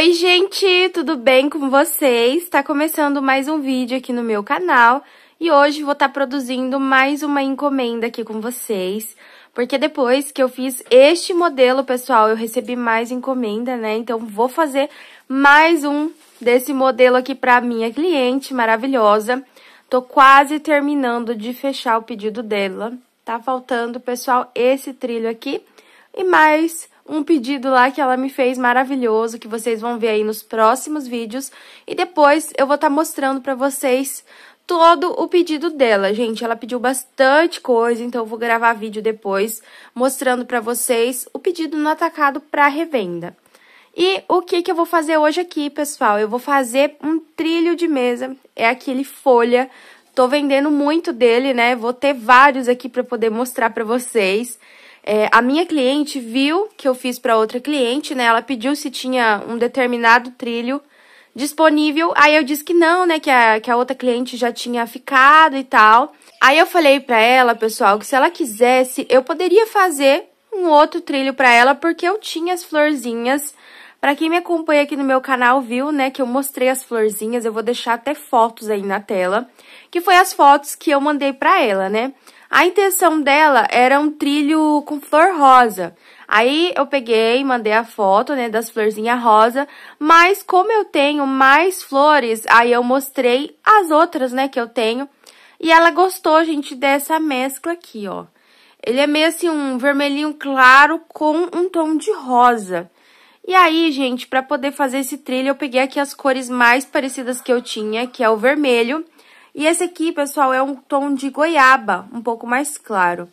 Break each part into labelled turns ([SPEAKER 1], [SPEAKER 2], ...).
[SPEAKER 1] Oi, gente, tudo bem com vocês? Está começando mais um vídeo aqui no meu canal e hoje vou estar tá produzindo mais uma encomenda aqui com vocês, porque depois que eu fiz este modelo, pessoal, eu recebi mais encomenda, né? Então vou fazer mais um desse modelo aqui para minha cliente maravilhosa. Tô quase terminando de fechar o pedido dela. Tá faltando, pessoal, esse trilho aqui e mais um pedido lá que ela me fez maravilhoso, que vocês vão ver aí nos próximos vídeos. E depois eu vou estar tá mostrando pra vocês todo o pedido dela, gente. Ela pediu bastante coisa, então eu vou gravar vídeo depois mostrando pra vocês o pedido no atacado pra revenda. E o que, que eu vou fazer hoje aqui, pessoal? Eu vou fazer um trilho de mesa, é aquele folha. Tô vendendo muito dele, né? Vou ter vários aqui pra poder mostrar pra vocês. É, a minha cliente viu que eu fiz para outra cliente, né? Ela pediu se tinha um determinado trilho disponível. Aí eu disse que não, né? Que a, que a outra cliente já tinha ficado e tal. Aí eu falei para ela, pessoal, que se ela quisesse, eu poderia fazer um outro trilho para ela, porque eu tinha as florzinhas. Para quem me acompanha aqui no meu canal viu, né, que eu mostrei as florzinhas, eu vou deixar até fotos aí na tela, que foi as fotos que eu mandei para ela, né? A intenção dela era um trilho com flor rosa. Aí eu peguei, mandei a foto, né, das florzinhas rosa, mas como eu tenho mais flores, aí eu mostrei as outras, né, que eu tenho. E ela gostou, gente, dessa mescla aqui, ó. Ele é meio assim um vermelhinho claro com um tom de rosa. E aí, gente, para poder fazer esse trilho, eu peguei aqui as cores mais parecidas que eu tinha, que é o vermelho e esse aqui, pessoal, é um tom de goiaba, um pouco mais claro.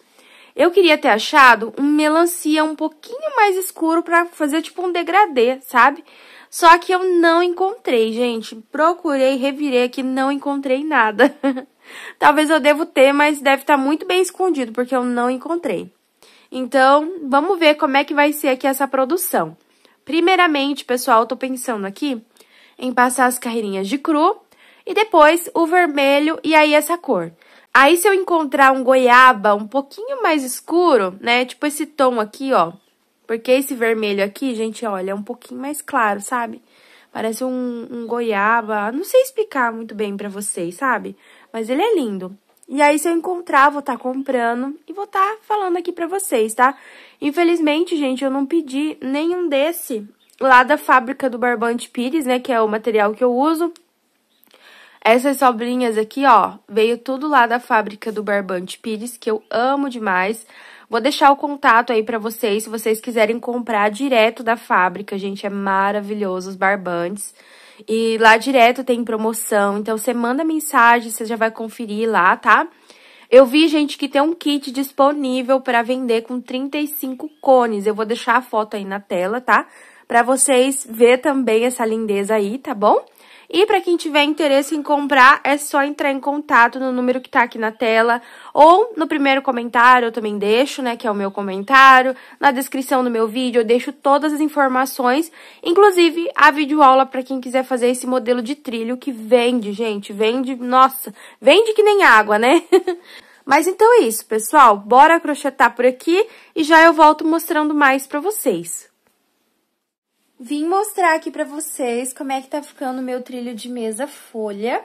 [SPEAKER 1] Eu queria ter achado um melancia um pouquinho mais escuro para fazer tipo um degradê, sabe? Só que eu não encontrei, gente. Procurei, revirei aqui, não encontrei nada. Talvez eu devo ter, mas deve estar tá muito bem escondido, porque eu não encontrei. Então, vamos ver como é que vai ser aqui essa produção. Primeiramente, pessoal, eu tô pensando aqui em passar as carreirinhas de cru e depois o vermelho e aí essa cor. Aí se eu encontrar um goiaba um pouquinho mais escuro, né, tipo esse tom aqui, ó, porque esse vermelho aqui, gente, olha, é um pouquinho mais claro, sabe? Parece um, um goiaba, não sei explicar muito bem pra vocês, sabe? Mas ele é lindo. E aí, se eu encontrar, vou estar tá comprando e vou estar tá falando aqui pra vocês, tá? Infelizmente, gente, eu não pedi nenhum desse lá da fábrica do Barbante Pires, né? Que é o material que eu uso. Essas sobrinhas aqui, ó, veio tudo lá da fábrica do Barbante Pires, que eu amo demais. Vou deixar o contato aí para vocês, se vocês quiserem comprar direto da fábrica, gente, é maravilhoso os barbantes. E lá direto tem promoção, então você manda mensagem, você já vai conferir lá, tá? Eu vi, gente, que tem um kit disponível para vender com 35 cones. Eu vou deixar a foto aí na tela, tá? Para vocês ver também essa lindeza aí, tá bom? E para quem tiver interesse em comprar, é só entrar em contato no número que tá aqui na tela ou no primeiro comentário, eu também deixo, né, que é o meu comentário, na descrição do meu vídeo, eu deixo todas as informações, inclusive a videoaula para quem quiser fazer esse modelo de trilho que vende, gente, vende, nossa, vende que nem água, né? Mas então é isso, pessoal, bora crochetar por aqui e já eu volto mostrando mais para vocês. Vim mostrar aqui pra vocês como é que tá ficando o meu trilho de mesa folha.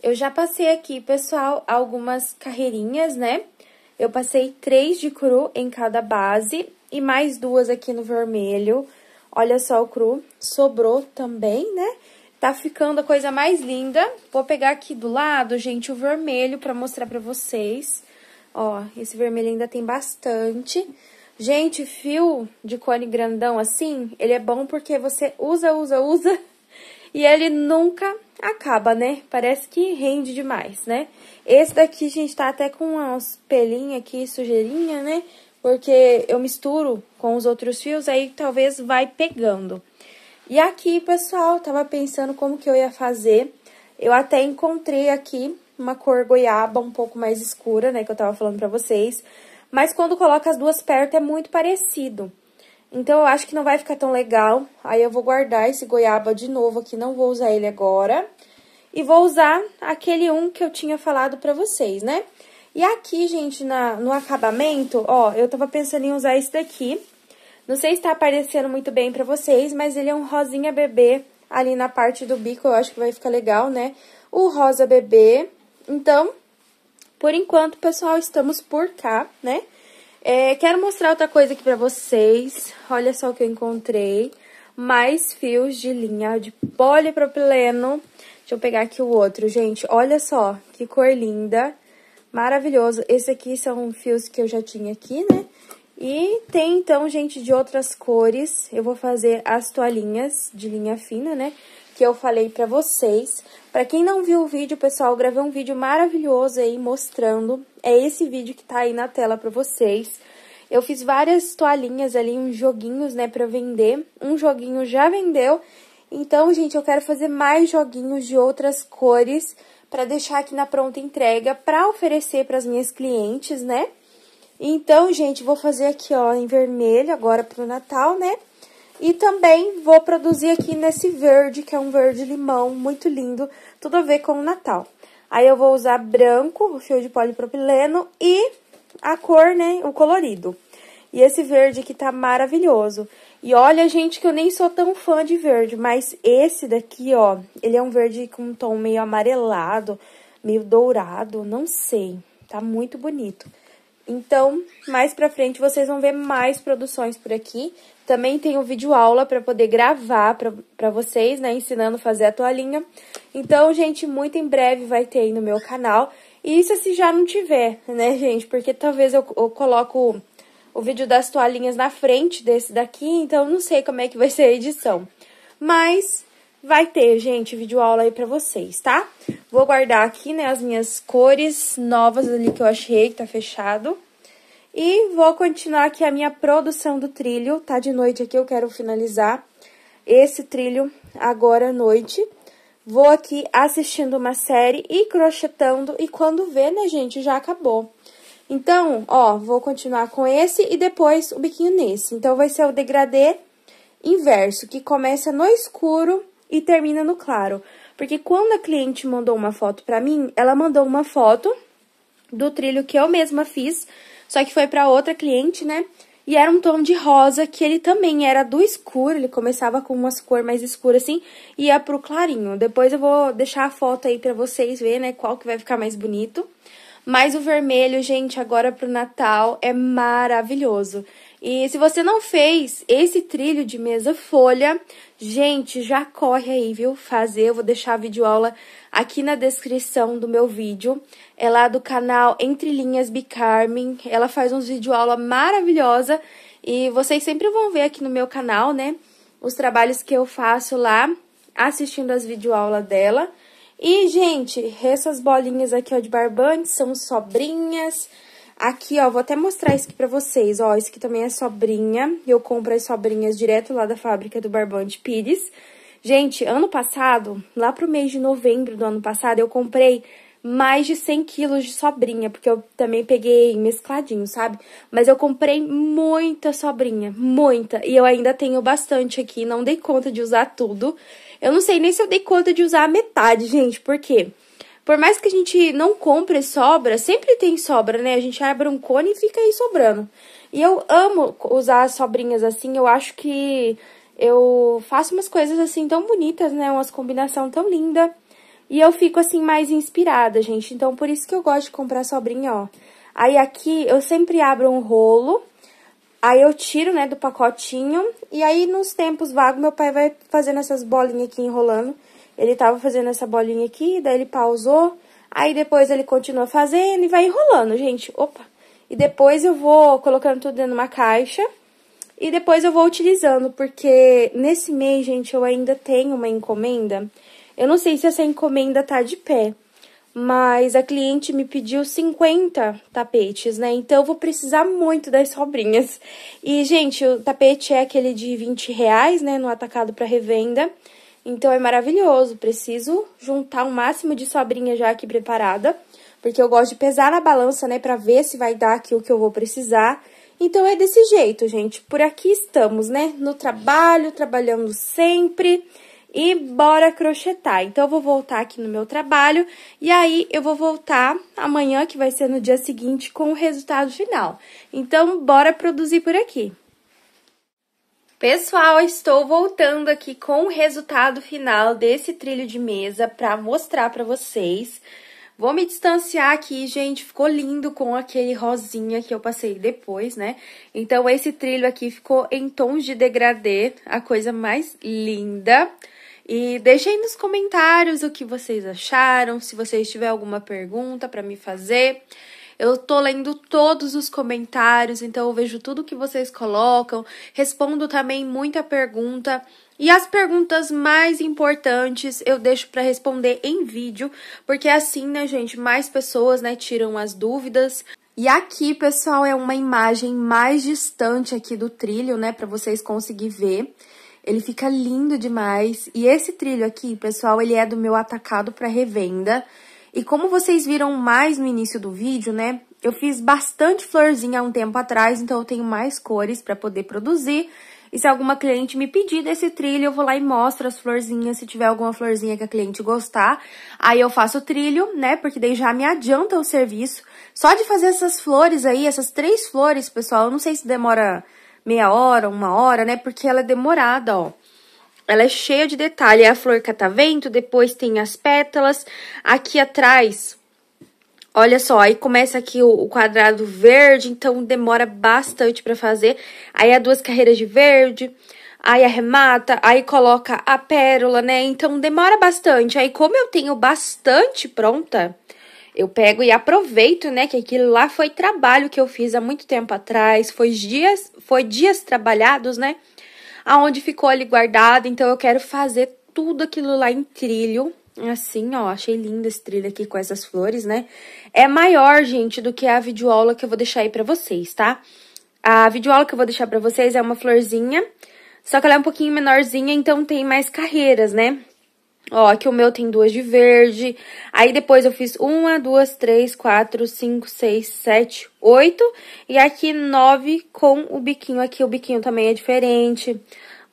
[SPEAKER 1] Eu já passei aqui, pessoal, algumas carreirinhas, né? Eu passei três de cru em cada base e mais duas aqui no vermelho. Olha só o cru, sobrou também, né? Tá ficando a coisa mais linda. Vou pegar aqui do lado, gente, o vermelho pra mostrar pra vocês. Ó, esse vermelho ainda tem bastante. Bastante. Gente, fio de cone grandão assim, ele é bom porque você usa, usa, usa e ele nunca acaba, né? Parece que rende demais, né? Esse daqui, gente, tá até com umas pelinhas aqui, sujeirinha, né? Porque eu misturo com os outros fios, aí talvez vai pegando. E aqui, pessoal, tava pensando como que eu ia fazer. Eu até encontrei aqui uma cor goiaba um pouco mais escura, né? Que eu tava falando pra vocês. Mas quando coloca as duas perto é muito parecido. Então, eu acho que não vai ficar tão legal. Aí, eu vou guardar esse goiaba de novo aqui, não vou usar ele agora. E vou usar aquele um que eu tinha falado pra vocês, né? E aqui, gente, na, no acabamento, ó, eu tava pensando em usar esse daqui. Não sei se tá aparecendo muito bem pra vocês, mas ele é um rosinha bebê ali na parte do bico. Eu acho que vai ficar legal, né? O rosa bebê. Então, por enquanto, pessoal, estamos por cá, né? É, quero mostrar outra coisa aqui pra vocês. Olha só o que eu encontrei. Mais fios de linha de polipropileno. Deixa eu pegar aqui o outro, gente. Olha só que cor linda. Maravilhoso. Esse aqui são fios que eu já tinha aqui, né? E tem, então, gente, de outras cores. Eu vou fazer as toalhinhas de linha fina, né? que eu falei para vocês. Para quem não viu o vídeo, pessoal, eu gravei um vídeo maravilhoso aí mostrando. É esse vídeo que tá aí na tela para vocês. Eu fiz várias toalhinhas ali, uns joguinhos, né, para vender. Um joguinho já vendeu. Então, gente, eu quero fazer mais joguinhos de outras cores para deixar aqui na pronta entrega para oferecer para as minhas clientes, né? Então, gente, vou fazer aqui, ó, em vermelho agora pro Natal, né? E também vou produzir aqui nesse verde, que é um verde limão, muito lindo, tudo a ver com o Natal. Aí eu vou usar branco, o fio de polipropileno e a cor, né, o colorido. E esse verde aqui tá maravilhoso. E olha, gente, que eu nem sou tão fã de verde, mas esse daqui, ó, ele é um verde com um tom meio amarelado, meio dourado, não sei. Tá muito bonito. Então, mais pra frente vocês vão ver mais produções por aqui. Também tem o vídeo aula para poder gravar pra, vocês, né, ensinando a fazer a toalhinha. Então, gente, muito em breve vai ter aí no meu canal. E isso se já não tiver, né, gente? Porque talvez eu, eu coloco o vídeo das toalhinhas na frente desse daqui, então não sei como é que vai ser a edição. Mas Vai ter, gente, vídeo aula aí pra vocês, tá? Vou guardar aqui, né, as minhas cores novas ali que eu achei, que tá fechado. E vou continuar aqui a minha produção do trilho, tá? De noite aqui eu quero finalizar esse trilho agora à noite. Vou aqui assistindo uma série e crochetando, e quando vê, né, gente, já acabou. Então, ó, vou continuar com esse e depois o biquinho nesse. Então, vai ser o degradê inverso, que começa no escuro e termina no claro. Porque quando a cliente mandou uma foto para mim, ela mandou uma foto do trilho que eu mesma fiz, só que foi para outra cliente, né? E era um tom de rosa, que ele também era do escuro, ele começava com umas cor mais escuras assim, e ia pro clarinho. Depois eu vou deixar a foto aí para vocês verem, né, qual que vai ficar mais bonito. Mas o vermelho, gente, agora pro Natal é maravilhoso. E se você não fez esse trilho de mesa folha, gente, já corre aí, viu? Fazer, eu vou deixar a videoaula aqui na descrição do meu vídeo. É lá do canal Entre Linhas Bicarmen. Ela faz uns videoaula maravilhosa e vocês sempre vão ver aqui no meu canal, né? Os trabalhos que eu faço lá, assistindo as videoaulas dela. E, gente, essas bolinhas aqui ó, de barbante são sobrinhas Aqui, ó, vou até mostrar isso aqui pra vocês, ó. Isso aqui também é sobrinha. Eu compro as sobrinhas direto lá da fábrica do Barbante Pires. Gente, ano passado, lá pro mês de novembro do ano passado, eu comprei mais de 100 quilos de sobrinha, porque eu também peguei mescladinho, sabe? Mas eu comprei muita sobrinha, muita. E eu ainda tenho bastante aqui, não dei conta de usar tudo. Eu não sei nem se eu dei conta de usar a metade, gente, porque... quê? por mais que a gente não compre sobra, sempre tem sobra, né? A gente abre um cone e fica aí sobrando. E eu amo usar as sobrinhas assim, eu acho que eu faço umas coisas assim tão bonitas, né? Umas combinação tão linda. E eu fico assim mais inspirada, gente. Então por isso que eu gosto de comprar sobrinha, ó. Aí aqui eu sempre abro um rolo. Aí eu tiro, né, do pacotinho. E aí nos tempos vagos meu pai vai fazendo essas bolinhas aqui enrolando. Ele tava fazendo essa bolinha aqui, daí ele pausou, aí depois ele continua fazendo e vai enrolando, gente. Opa! E depois eu vou colocando tudo dentro de uma caixa e depois eu vou utilizando, porque nesse mês, gente, eu ainda tenho uma encomenda. Eu não sei se essa encomenda tá de pé, mas a cliente me pediu 50 tapetes, né? Então eu vou precisar muito das sobrinhas. E, gente, o tapete é aquele de 20 reais, né? No atacado para revenda. Então é maravilhoso, preciso juntar o um máximo de sobrinha já aqui preparada, porque eu gosto de pesar na balança, né, pra ver se vai dar aqui o que eu vou precisar. Então é desse jeito, gente, por aqui estamos, né, no trabalho, trabalhando sempre e bora crochetar. Então, eu vou voltar aqui no meu trabalho e aí eu vou voltar amanhã, que vai ser no dia seguinte, com o resultado final. Então, bora produzir por aqui. Pessoal, estou voltando aqui com o resultado final desse trilho de mesa para mostrar para vocês. Vou me distanciar aqui, gente, ficou lindo com aquele rosinha que eu passei depois, né? Então, esse trilho aqui ficou em tons de degradê, a coisa mais linda. E deixem nos comentários o que vocês acharam, se vocês tiverem alguma pergunta para me fazer. Eu tô lendo todos os comentários, então eu vejo tudo que vocês colocam, respondo também muita pergunta. E as perguntas mais importantes eu deixo para responder em vídeo, porque é assim, né, gente, mais pessoas, né, tiram as dúvidas. E aqui, pessoal, é uma imagem mais distante aqui do trilho, né, para vocês conseguir ver. Ele fica lindo demais. E esse trilho aqui, pessoal, ele é do meu atacado para revenda. E como vocês viram mais no início do vídeo, né, eu fiz bastante florzinha há um tempo atrás, então eu tenho mais cores para poder produzir. E se alguma cliente me pedir desse trilho, eu vou lá e mostro as florzinhas, se tiver alguma florzinha que a cliente gostar. Aí eu faço o trilho, né, porque daí já me adianta o serviço. Só de fazer essas flores aí, essas três flores, pessoal, eu não sei se demora meia hora, uma hora, né, porque ela é demorada, ó. Ela é cheia de detalhe, é a flor catavento, depois tem as pétalas. Aqui atrás, olha só, aí começa aqui o, o quadrado verde, então demora bastante para fazer. Aí há duas carreiras de verde, aí arremata, aí coloca a pérola, né? Então demora bastante. Aí como eu tenho bastante pronta, eu pego e aproveito, né, que aquilo lá foi trabalho que eu fiz há muito tempo atrás, foi dias, foi dias trabalhados, né? aonde ficou ali guardado. Então, eu quero fazer tudo aquilo lá em trilho. Assim, ó, achei lindo esse trilho aqui com essas flores, né? É maior, gente, do que a videoaula que eu vou deixar aí pra vocês, tá? A videoaula que eu vou deixar pra vocês é uma florzinha, só que ela é um pouquinho menorzinha, então tem mais carreiras, né? Ó, aqui o meu tem duas de verde. Aí depois eu fiz uma, duas, três, quatro, cinco, seis, sete, oito. E aqui nove com o biquinho aqui. O biquinho também é diferente.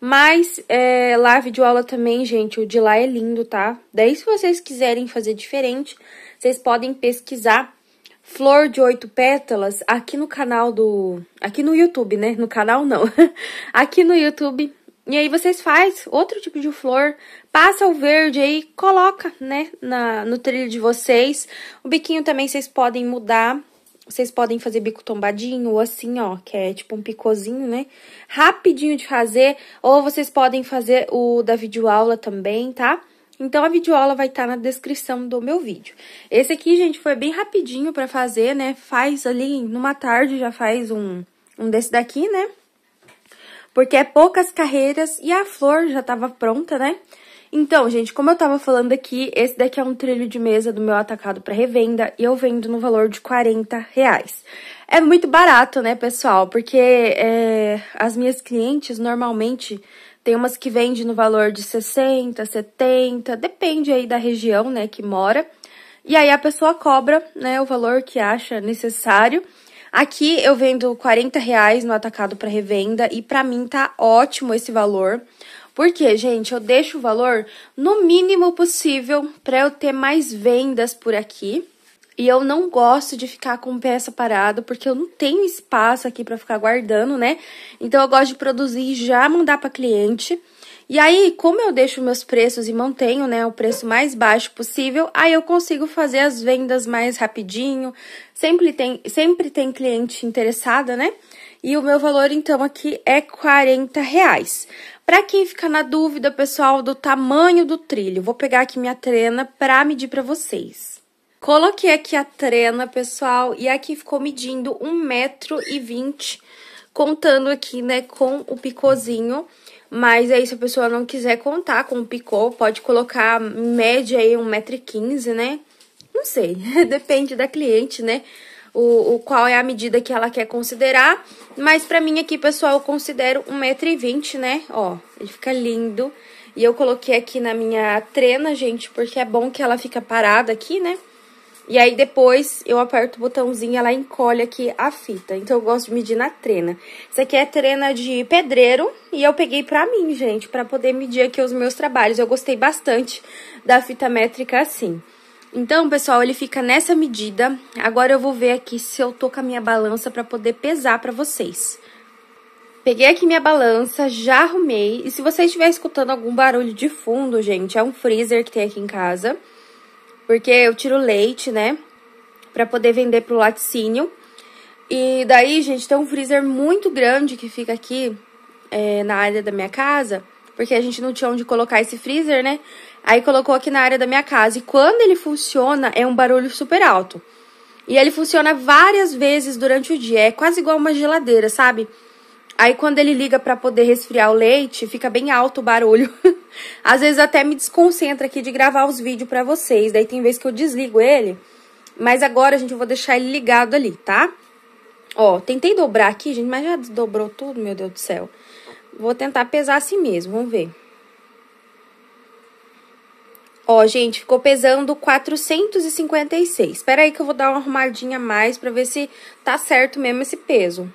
[SPEAKER 1] Mas é, lá a videoaula também, gente, o de lá é lindo, tá? Daí se vocês quiserem fazer diferente, vocês podem pesquisar Flor de Oito Pétalas aqui no canal do... Aqui no YouTube, né? No canal não. aqui no YouTube e aí vocês faz outro tipo de flor, passa o verde aí, coloca, né, na, no trilho de vocês. O biquinho também vocês podem mudar, vocês podem fazer bico tombadinho ou assim, ó, que é tipo um picozinho né? Rapidinho de fazer, ou vocês podem fazer o da videoaula também, tá? Então, a videoaula vai estar tá na descrição do meu vídeo. Esse aqui, gente, foi bem rapidinho pra fazer, né? Faz ali, numa tarde, já faz um, um desse daqui, né? porque é poucas carreiras e a flor já estava pronta, né? Então, gente, como eu estava falando aqui, esse daqui é um trilho de mesa do meu atacado para revenda e eu vendo no valor de 40 reais. É muito barato, né, pessoal? Porque é, as minhas clientes normalmente tem umas que vendem no valor de 60, 70, depende aí da região, né, que mora. E aí a pessoa cobra, né, o valor que acha necessário. Aqui eu vendo 40 reais no atacado para revenda e para mim tá ótimo esse valor. Porque, gente, eu deixo o valor no mínimo possível para eu ter mais vendas por aqui. E eu não gosto de ficar com peça parada, porque eu não tenho espaço aqui para ficar guardando, né? Então eu gosto de produzir e já mandar para cliente. E aí, como eu deixo meus preços e mantenho né, o preço mais baixo possível, aí eu consigo fazer as vendas mais rapidinho. Sempre tem, sempre tem cliente interessada, né? E o meu valor, então, aqui é 40 reais. Para quem fica na dúvida, pessoal, do tamanho do trilho, vou pegar aqui minha trena para medir para vocês. Coloquei aqui a trena, pessoal, e aqui ficou medindo 1,20m, contando aqui, né, com o picozinho. Mas aí, se a pessoa não quiser contar com o picô, pode colocar média aí 1,15m, né? Não sei, depende da cliente, né? O, o, qual é a medida que ela quer considerar. Mas pra mim aqui, pessoal, eu considero 1,20m, né? Ó, ele fica lindo. E eu coloquei aqui na minha trena, gente, porque é bom que ela fica parada aqui, né? E aí depois eu aperto o botãozinho e ela encolhe aqui a fita. Então eu gosto de medir na trena. Isso aqui é trena de pedreiro e eu peguei pra mim, gente, pra poder medir aqui os meus trabalhos. Eu gostei bastante da fita métrica assim. Então, pessoal, ele fica nessa medida. Agora eu vou ver aqui se eu tô com a minha balança pra poder pesar pra vocês. Peguei aqui minha balança, já arrumei. E se você estiver escutando algum barulho de fundo, gente, é um freezer que tem aqui em casa porque eu tiro leite, né? Pra poder vender pro laticínio. E daí, gente, tem um freezer muito grande que fica aqui é, na área da minha casa, porque a gente não tinha onde colocar esse freezer, né? Aí colocou aqui na área da minha casa. E quando ele funciona, é um barulho super alto. E ele funciona várias vezes durante o dia. É quase igual uma geladeira, sabe? Aí quando ele liga para poder resfriar o leite, fica bem alto o barulho. Às vezes até me desconcentra aqui de gravar os vídeos para vocês. Daí tem vezes que eu desligo ele. Mas agora, gente, eu vou deixar ele ligado ali, tá? Ó, tentei dobrar aqui, gente, mas já dobrou tudo, meu Deus do céu. Vou tentar pesar assim mesmo, vamos ver. Ó, gente, ficou pesando 456. Espera aí que eu vou dar uma arrumadinha a mais pra ver se tá certo mesmo esse peso.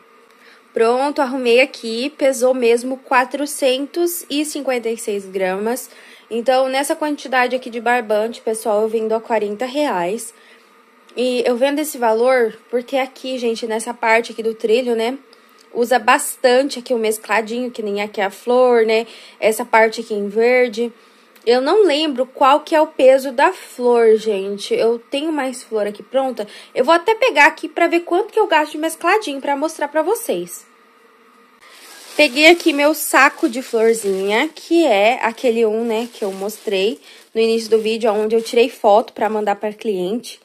[SPEAKER 1] Pronto, arrumei aqui, pesou mesmo 456 gramas. Então, nessa quantidade aqui de barbante, pessoal, eu vendo a 40 reais. E eu vendo esse valor porque aqui, gente, nessa parte aqui do trilho, né, usa bastante aqui o mescladinho, que nem aqui é a flor, né, essa parte aqui em verde. Eu não lembro qual que é o peso da flor, gente. Eu tenho mais flor aqui pronta. Eu vou até pegar aqui pra ver quanto que eu gasto de mescladinho pra mostrar pra vocês. Peguei aqui meu saco de florzinha, que é aquele um, né, que eu mostrei no início do vídeo, onde eu tirei foto para mandar para cliente.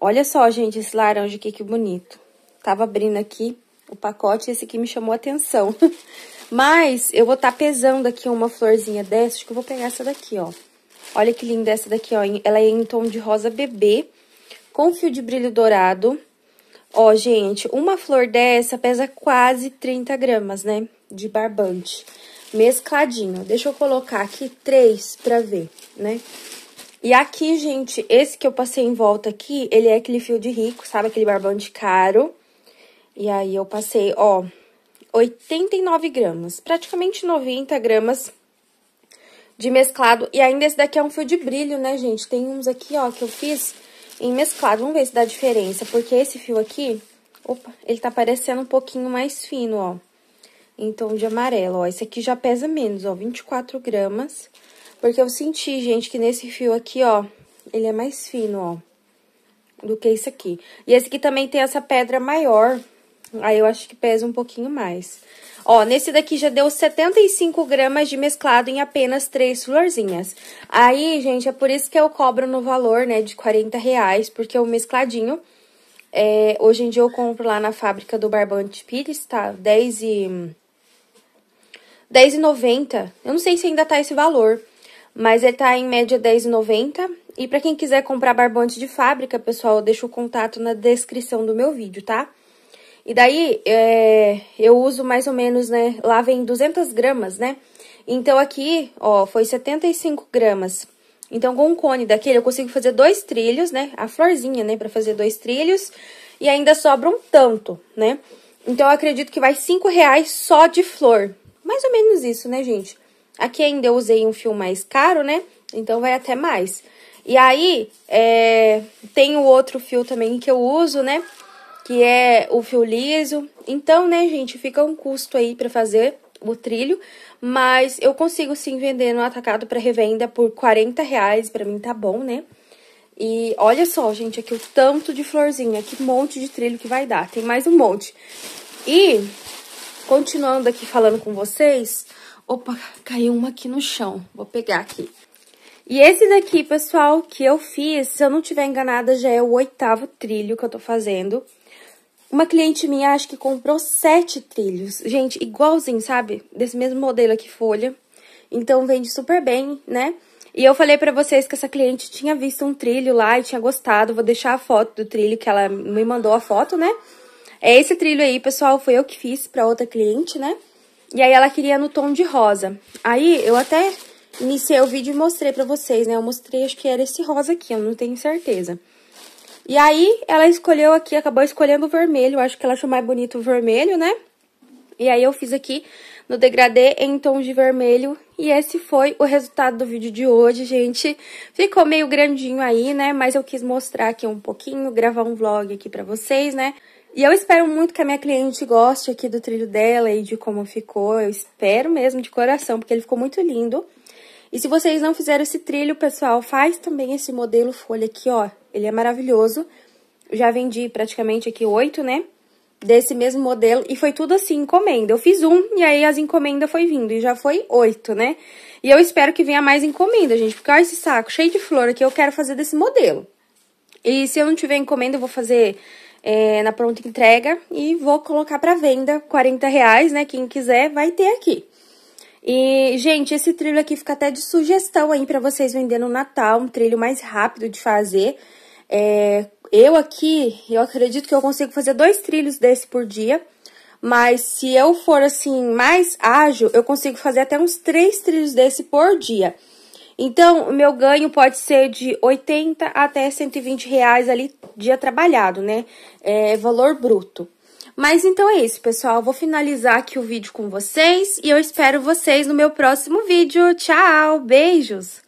[SPEAKER 1] Olha só, gente, esse laranja aqui, que bonito. Tava abrindo aqui o pacote e esse aqui me chamou a atenção. Mas eu vou estar tá pesando aqui uma florzinha dessa, acho que eu vou pegar essa daqui, ó. Olha que linda essa daqui, ó, ela é em tom de rosa bebê, com fio de brilho dourado. Ó, gente, uma flor dessa pesa quase 30 gramas, né? de barbante, mescladinho. Deixa eu colocar aqui três pra ver, né? E aqui, gente, esse que eu passei em volta aqui, ele é aquele fio de rico, sabe? Aquele barbante caro. E aí, eu passei, ó, 89 gramas, praticamente 90 gramas de mesclado. E ainda esse daqui é um fio de brilho, né, gente? Tem uns aqui, ó, que eu fiz em mesclado. Vamos ver se dá diferença, porque esse fio aqui, opa, ele tá parecendo um pouquinho mais fino, ó em tom de amarelo, ó. Esse aqui já pesa menos, ó, 24 gramas. Porque eu senti, gente, que nesse fio aqui, ó, ele é mais fino, ó, do que esse aqui. E esse aqui também tem essa pedra maior, aí eu acho que pesa um pouquinho mais. Ó, nesse daqui já deu 75 gramas de mesclado em apenas três florzinhas. Aí, gente, é por isso que eu cobro no valor, né, de 40 reais, porque o mescladinho, é, hoje em dia eu compro lá na fábrica do Barbante Pires, tá? 10 e... 10,90. Eu não sei se ainda tá esse valor, mas ele tá em média 10,90. E para quem quiser comprar barbante de fábrica, pessoal, eu deixo o contato na descrição do meu vídeo, tá? E daí, é, eu uso mais ou menos, né, lá vem 200 gramas, né? Então, aqui, ó, foi 75 gramas. Então, com um cone daquele, eu consigo fazer dois trilhos, né? A florzinha, né, pra fazer dois trilhos. E ainda sobra um tanto, né? Então, eu acredito que vai 5 reais só de flor, mais ou menos isso, né, gente? Aqui ainda eu usei um fio mais caro, né? Então vai até mais. E aí, é, tem o outro fio também que eu uso, né? Que é o fio liso. Então, né, gente, fica um custo aí pra fazer o trilho. Mas eu consigo sim vender no atacado pra revenda por 40 reais. Pra mim tá bom, né? E olha só, gente, aqui o tanto de florzinha, que monte de trilho que vai dar. Tem mais um monte. E Continuando aqui falando com vocês. Opa, caiu uma aqui no chão. Vou pegar aqui. E esse daqui, pessoal, que eu fiz, se eu não tiver enganada, já é o oitavo trilho que eu tô fazendo. Uma cliente minha, acho que comprou sete trilhos. Gente, igualzinho, sabe? Desse mesmo modelo aqui, folha. Então, vende super bem, né? E eu falei pra vocês que essa cliente tinha visto um trilho lá e tinha gostado. Vou deixar a foto do trilho que ela me mandou a foto, né? É esse trilho aí, pessoal, foi eu que fiz para outra cliente, né? E aí ela queria no tom de rosa. Aí eu até iniciei o vídeo e mostrei pra vocês, né? Eu mostrei, acho que era esse rosa aqui, eu não tenho certeza. E aí ela escolheu aqui, acabou escolhendo o vermelho, acho que ela achou mais bonito o vermelho, né? E aí eu fiz aqui no degradê em tom de vermelho e esse foi o resultado do vídeo de hoje, gente. Ficou meio grandinho aí, né? Mas eu quis mostrar aqui um pouquinho, gravar um vlog aqui pra vocês, né? E eu espero muito que a minha cliente goste aqui do trilho dela e de como ficou. Eu espero mesmo de coração, porque ele ficou muito lindo. E se vocês não fizeram esse trilho, pessoal, faz também esse modelo folha aqui, ó. Ele é maravilhoso. já vendi praticamente aqui oito, né? Desse mesmo modelo. E foi tudo assim, encomenda. Eu fiz um e aí as encomendas foi vindo. E já foi oito, né? E eu espero que venha mais encomenda, gente. Porque olha esse saco cheio de flor aqui. Eu quero fazer desse modelo. E se eu não tiver encomenda, eu vou fazer é, na pronta entrega e vou colocar para venda 40 reais, né? Quem quiser vai ter aqui. E, gente, esse trilho aqui fica até de sugestão aí para vocês vender no Natal, um trilho mais rápido de fazer. É, eu aqui, eu acredito que eu consigo fazer dois trilhos desse por dia, mas se eu for, assim, mais ágil, eu consigo fazer até uns três trilhos desse por dia. Então, o meu ganho pode ser de 80 até 120 reais ali dia trabalhado, né? É, valor bruto. Mas então é isso, pessoal. vou finalizar aqui o vídeo com vocês e eu espero vocês no meu próximo vídeo. Tchau, beijos!